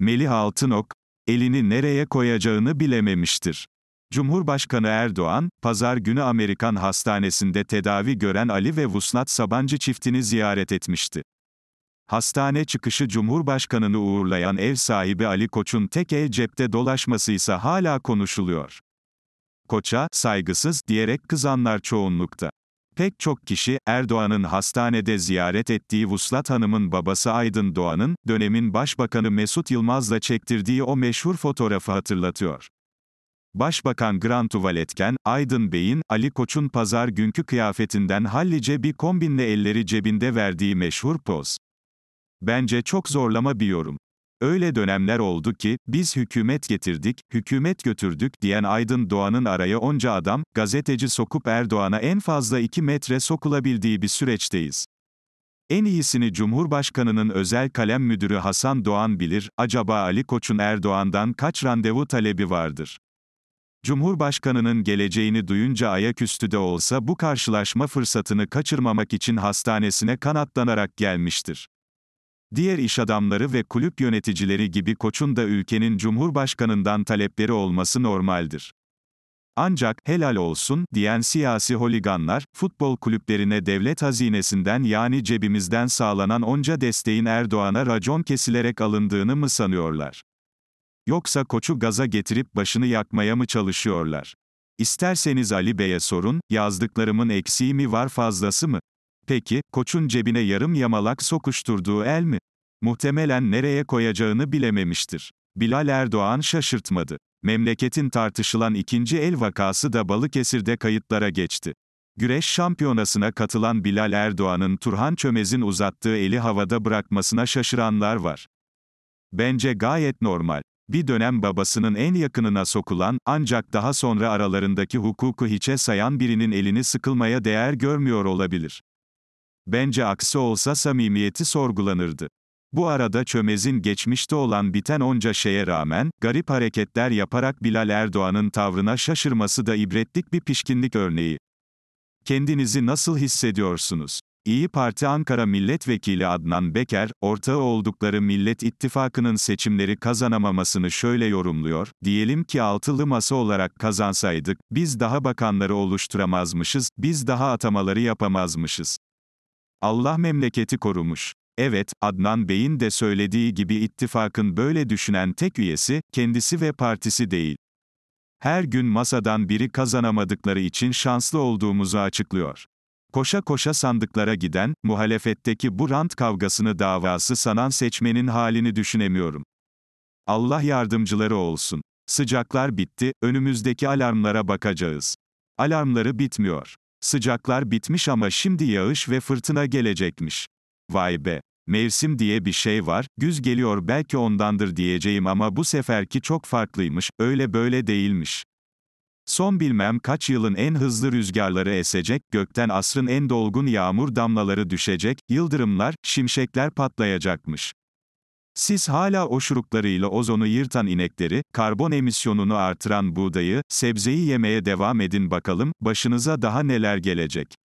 Melih Altınok, elini nereye koyacağını bilememiştir. Cumhurbaşkanı Erdoğan, pazar günü Amerikan hastanesinde tedavi gören Ali ve Vuslat Sabancı çiftini ziyaret etmişti. Hastane çıkışı Cumhurbaşkanını uğurlayan ev sahibi Ali Koç'un tek el cepte dolaşması ise hala konuşuluyor. Koç'a, saygısız, diyerek kızanlar çoğunlukta. Pek çok kişi, Erdoğan'ın hastanede ziyaret ettiği Vuslat Hanım'ın babası Aydın Doğan'ın, dönemin Başbakanı Mesut Yılmaz'la çektirdiği o meşhur fotoğrafı hatırlatıyor. Başbakan Grand Tuvaletken, Aydın Bey'in, Ali Koç'un pazar günkü kıyafetinden hallice bir kombinle elleri cebinde verdiği meşhur poz. Bence çok zorlama bir yorum. Öyle dönemler oldu ki, biz hükümet getirdik, hükümet götürdük diyen Aydın Doğan'ın araya onca adam, gazeteci sokup Erdoğan'a en fazla 2 metre sokulabildiği bir süreçteyiz. En iyisini Cumhurbaşkanı'nın özel kalem müdürü Hasan Doğan bilir, acaba Ali Koç'un Erdoğan'dan kaç randevu talebi vardır? Cumhurbaşkanının geleceğini duyunca ayaküstü de olsa bu karşılaşma fırsatını kaçırmamak için hastanesine kanatlanarak gelmiştir. Diğer iş adamları ve kulüp yöneticileri gibi koçun da ülkenin cumhurbaşkanından talepleri olması normaldir. Ancak helal olsun diyen siyasi holiganlar, futbol kulüplerine devlet hazinesinden yani cebimizden sağlanan onca desteğin Erdoğan'a racon kesilerek alındığını mı sanıyorlar? Yoksa koçu gaza getirip başını yakmaya mı çalışıyorlar? İsterseniz Ali Bey'e sorun, yazdıklarımın eksiği mi var fazlası mı? Peki, koçun cebine yarım yamalak sokuşturduğu el mi? Muhtemelen nereye koyacağını bilememiştir. Bilal Erdoğan şaşırtmadı. Memleketin tartışılan ikinci el vakası da Balıkesir'de kayıtlara geçti. Güreş şampiyonasına katılan Bilal Erdoğan'ın Turhan Çömez'in uzattığı eli havada bırakmasına şaşıranlar var. Bence gayet normal. Bir dönem babasının en yakınına sokulan, ancak daha sonra aralarındaki hukuku hiçe sayan birinin elini sıkılmaya değer görmüyor olabilir. Bence aksi olsa samimiyeti sorgulanırdı. Bu arada çömezin geçmişte olan biten onca şeye rağmen, garip hareketler yaparak Bilal Erdoğan'ın tavrına şaşırması da ibretlik bir pişkinlik örneği. Kendinizi nasıl hissediyorsunuz? İyi Parti Ankara Milletvekili Adnan Beker, ortağı oldukları Millet İttifakı'nın seçimleri kazanamamasını şöyle yorumluyor, diyelim ki altılı masa olarak kazansaydık, biz daha bakanları oluşturamazmışız, biz daha atamaları yapamazmışız. Allah memleketi korumuş. Evet, Adnan Bey'in de söylediği gibi ittifakın böyle düşünen tek üyesi, kendisi ve partisi değil. Her gün masadan biri kazanamadıkları için şanslı olduğumuzu açıklıyor. Koşa koşa sandıklara giden, muhalefetteki bu rant kavgasını davası sanan seçmenin halini düşünemiyorum. Allah yardımcıları olsun. Sıcaklar bitti, önümüzdeki alarmlara bakacağız. Alarmları bitmiyor. Sıcaklar bitmiş ama şimdi yağış ve fırtına gelecekmiş. Vay be. Mevsim diye bir şey var, güz geliyor belki ondandır diyeceğim ama bu seferki çok farklıymış, öyle böyle değilmiş. Son bilmem kaç yılın en hızlı rüzgarları esecek, gökten asrın en dolgun yağmur damlaları düşecek, yıldırımlar, şimşekler patlayacakmış. Siz hala oşuruklarıyla ozonu yırtan inekleri, karbon emisyonunu artıran buğdayı, sebzeyi yemeye devam edin bakalım, başınıza daha neler gelecek.